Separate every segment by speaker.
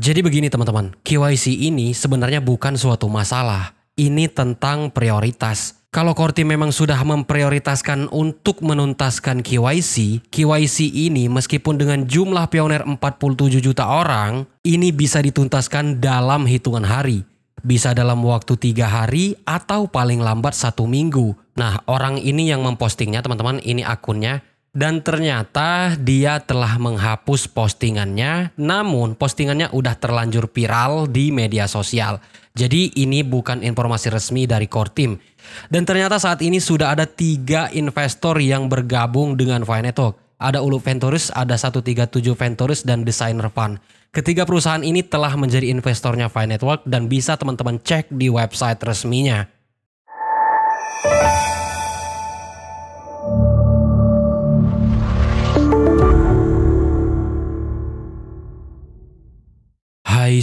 Speaker 1: Jadi begini teman-teman, KYC ini sebenarnya bukan suatu masalah. Ini tentang prioritas. Kalau core memang sudah memprioritaskan untuk menuntaskan KYC, KYC ini meskipun dengan jumlah pioner 47 juta orang, ini bisa dituntaskan dalam hitungan hari. Bisa dalam waktu tiga hari atau paling lambat satu minggu. Nah, orang ini yang mempostingnya teman-teman, ini akunnya dan ternyata dia telah menghapus postingannya, namun postingannya udah terlanjur viral di media sosial. Jadi ini bukan informasi resmi dari core team. Dan ternyata saat ini sudah ada tiga investor yang bergabung dengan Vinetalk. Ada Ulu Ventures, ada 137 Ventures, dan Designer Fund. Ketiga perusahaan ini telah menjadi investornya Finetwork dan bisa teman-teman cek di website resminya.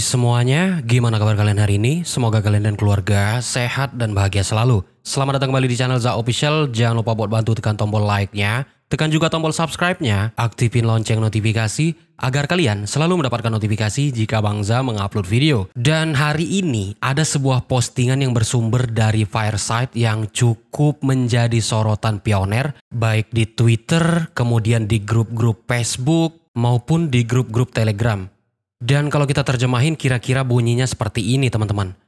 Speaker 1: semuanya, gimana kabar kalian hari ini? Semoga kalian dan keluarga sehat dan bahagia selalu. Selamat datang kembali di channel ZA Official. Jangan lupa buat bantu tekan tombol like-nya, tekan juga tombol subscribe-nya, aktifin lonceng notifikasi agar kalian selalu mendapatkan notifikasi jika Bang Za mengupload video. Dan hari ini ada sebuah postingan yang bersumber dari Fireside yang cukup menjadi sorotan pioner baik di Twitter, kemudian di grup-grup Facebook maupun di grup-grup Telegram. Dan kalau kita terjemahin kira-kira bunyinya seperti ini teman-teman.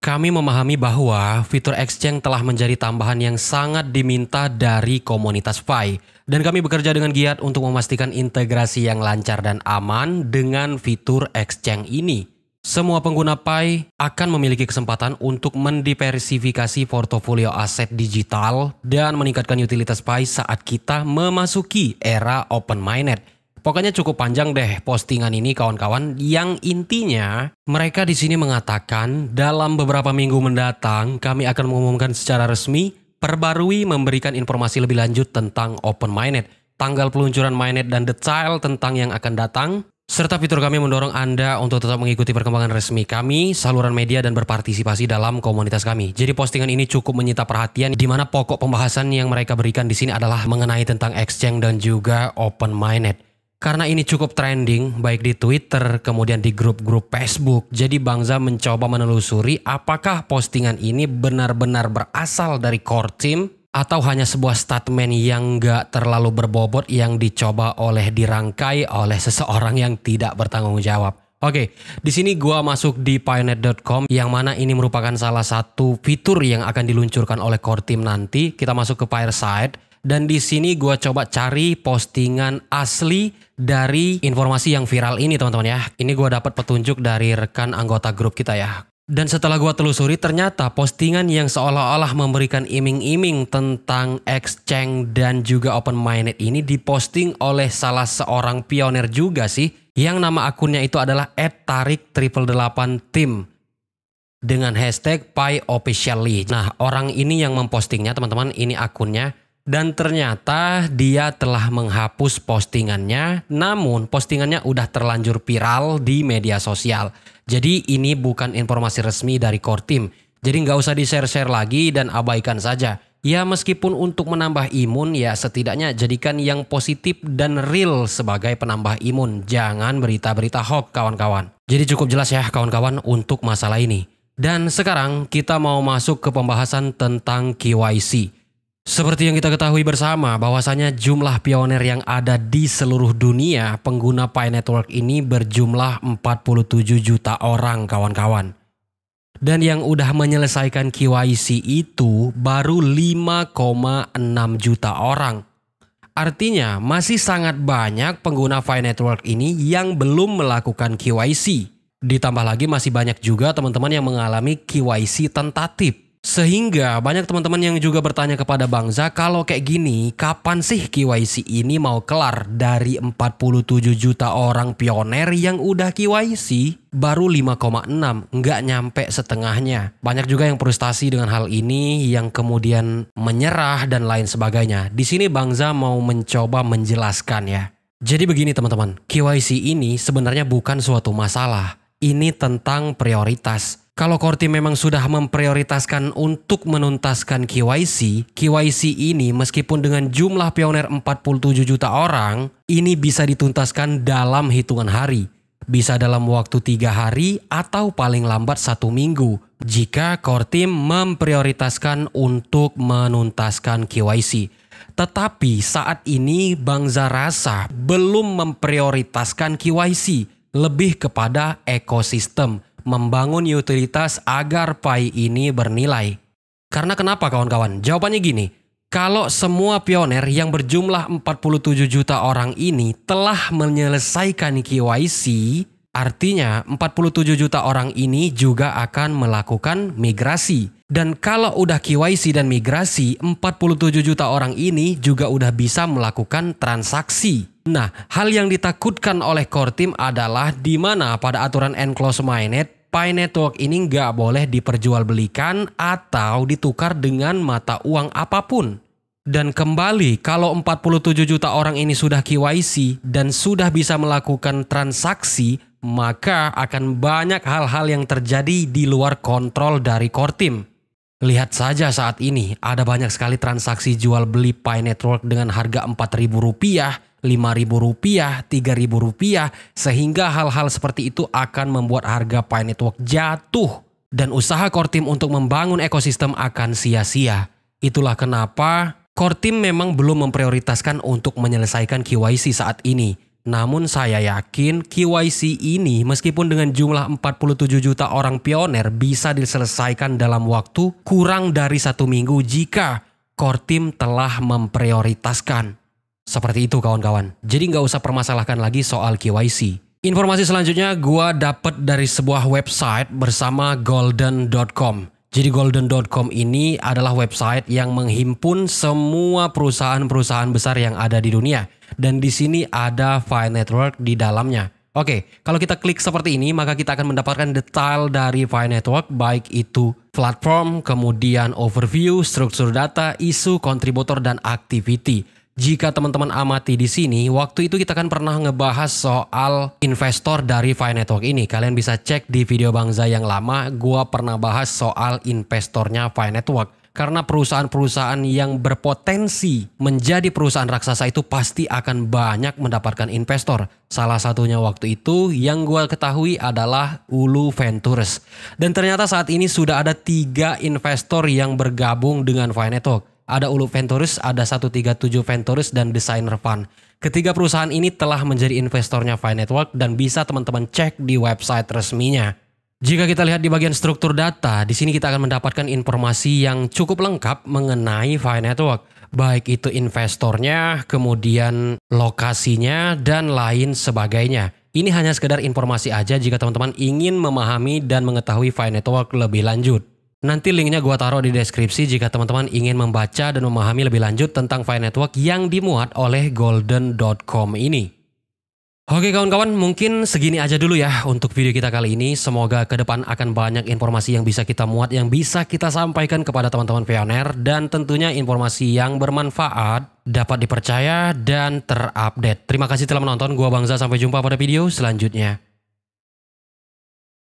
Speaker 1: Kami memahami bahwa fitur exchange telah menjadi tambahan yang sangat diminta dari komunitas Fi dan kami bekerja dengan giat untuk memastikan integrasi yang lancar dan aman dengan fitur exchange ini. Semua pengguna Pi akan memiliki kesempatan untuk mendiversifikasi portofolio aset digital dan meningkatkan utilitas Pi saat kita memasuki era open mainnet. Pokoknya cukup panjang deh postingan ini kawan-kawan. Yang intinya mereka di sini mengatakan dalam beberapa minggu mendatang kami akan mengumumkan secara resmi perbarui memberikan informasi lebih lanjut tentang Open Mainnet tanggal peluncuran Mainnet dan detail tentang yang akan datang, serta fitur kami mendorong Anda untuk tetap mengikuti perkembangan resmi kami, saluran media, dan berpartisipasi dalam komunitas kami. Jadi postingan ini cukup menyita perhatian di mana pokok pembahasan yang mereka berikan di sini adalah mengenai tentang exchange dan juga open minded. Karena ini cukup trending baik di Twitter kemudian di grup-grup Facebook. Jadi Bang Bangza mencoba menelusuri apakah postingan ini benar-benar berasal dari core team atau hanya sebuah statement yang nggak terlalu berbobot yang dicoba oleh dirangkai oleh seseorang yang tidak bertanggung jawab. Oke, di sini gua masuk di pioneer.com yang mana ini merupakan salah satu fitur yang akan diluncurkan oleh core team nanti. Kita masuk ke Fireside dan di sini gue coba cari postingan asli dari informasi yang viral ini teman-teman ya. Ini gue dapat petunjuk dari rekan anggota grup kita ya. Dan setelah gue telusuri ternyata postingan yang seolah-olah memberikan iming-iming tentang exchange dan juga open minded ini diposting oleh salah seorang pionir juga sih. Yang nama akunnya itu adalah tarik triple delapan tim dengan hashtag PyOfficially. Nah orang ini yang mempostingnya teman-teman ini akunnya dan ternyata dia telah menghapus postingannya, namun postingannya udah terlanjur viral di media sosial. Jadi ini bukan informasi resmi dari core team. Jadi nggak usah di-share-share lagi dan abaikan saja. Ya meskipun untuk menambah imun ya setidaknya jadikan yang positif dan real sebagai penambah imun. Jangan berita-berita hoax kawan-kawan. Jadi cukup jelas ya kawan-kawan untuk masalah ini. Dan sekarang kita mau masuk ke pembahasan tentang KYC. Seperti yang kita ketahui bersama, bahwasanya jumlah pioner yang ada di seluruh dunia pengguna Pi Network ini berjumlah 47 juta orang kawan-kawan. Dan yang udah menyelesaikan KYC itu baru 5,6 juta orang. Artinya masih sangat banyak pengguna Pi Network ini yang belum melakukan KYC. Ditambah lagi masih banyak juga teman-teman yang mengalami KYC tentatif sehingga banyak teman-teman yang juga bertanya kepada Bangza kalau kayak gini, kapan sih KYC ini mau kelar dari 47 juta orang pioner yang udah KYC? baru 5,6, nggak nyampe setengahnya. Banyak juga yang frustasi dengan hal ini yang kemudian menyerah dan lain sebagainya. Di sini Bangza mau mencoba menjelaskan ya. Jadi begini teman-teman, KYC ini sebenarnya bukan suatu masalah. Ini tentang prioritas. Kalau Korti memang sudah memprioritaskan untuk menuntaskan KYC, KYC ini meskipun dengan jumlah pioner 47 juta orang, ini bisa dituntaskan dalam hitungan hari. Bisa dalam waktu tiga hari atau paling lambat satu minggu jika team memprioritaskan untuk menuntaskan KYC. Tetapi saat ini Bang Rasa belum memprioritaskan KYC, lebih kepada ekosistem – membangun utilitas agar Pi ini bernilai. Karena kenapa kawan-kawan? Jawabannya gini, kalau semua pioner yang berjumlah 47 juta orang ini telah menyelesaikan KYC, artinya 47 juta orang ini juga akan melakukan migrasi. Dan kalau udah KYC dan migrasi, 47 juta orang ini juga udah bisa melakukan transaksi. Nah, hal yang ditakutkan oleh core team adalah di mana pada aturan enclose mainnet Pi Network ini nggak boleh diperjualbelikan atau ditukar dengan mata uang apapun. Dan kembali, kalau 47 juta orang ini sudah KYC dan sudah bisa melakukan transaksi, maka akan banyak hal-hal yang terjadi di luar kontrol dari core team. Lihat saja saat ini, ada banyak sekali transaksi jual beli Pi Network dengan harga rp rupiah lima ribu rupiah, tiga ribu rupiah, sehingga hal-hal seperti itu akan membuat harga Pi Network jatuh dan usaha core team untuk membangun ekosistem akan sia-sia. Itulah kenapa core team memang belum memprioritaskan untuk menyelesaikan KYC saat ini. Namun saya yakin KYC ini meskipun dengan jumlah 47 juta orang pioner bisa diselesaikan dalam waktu kurang dari satu minggu jika core team telah memprioritaskan. Seperti itu kawan-kawan. Jadi nggak usah permasalahkan lagi soal KYC. Informasi selanjutnya gue dapat dari sebuah website bersama golden.com. Jadi golden.com ini adalah website yang menghimpun semua perusahaan-perusahaan besar yang ada di dunia dan di sini ada file network di dalamnya. Oke, kalau kita klik seperti ini maka kita akan mendapatkan detail dari file network baik itu platform, kemudian overview, struktur data, isu, kontributor dan activity jika teman-teman amati di sini, waktu itu kita kan pernah ngebahas soal investor dari Fine Network ini. Kalian bisa cek di video Bang Zai yang lama, gua pernah bahas soal investornya Fine Network. Karena perusahaan-perusahaan yang berpotensi menjadi perusahaan raksasa itu pasti akan banyak mendapatkan investor. Salah satunya waktu itu yang gue ketahui adalah Ulu Ventures. Dan ternyata saat ini sudah ada tiga investor yang bergabung dengan Fine Network ada Ulu Ventures, ada 137 Ventures, dan Designer Fund. Ketiga perusahaan ini telah menjadi investornya Fine Network dan bisa teman-teman cek di website resminya. Jika kita lihat di bagian struktur data, di sini kita akan mendapatkan informasi yang cukup lengkap mengenai Fine Network, baik itu investornya, kemudian lokasinya, dan lain sebagainya. Ini hanya sekedar informasi aja jika teman-teman ingin memahami dan mengetahui Fine Network lebih lanjut. Nanti linknya gua taruh di deskripsi jika teman-teman ingin membaca dan memahami lebih lanjut tentang Fine Network yang dimuat oleh golden.com ini. Oke kawan-kawan, mungkin segini aja dulu ya untuk video kita kali ini. Semoga ke depan akan banyak informasi yang bisa kita muat, yang bisa kita sampaikan kepada teman-teman pioner. Dan tentunya informasi yang bermanfaat, dapat dipercaya, dan terupdate. Terima kasih telah menonton. Gua Bangza, sampai jumpa pada video selanjutnya.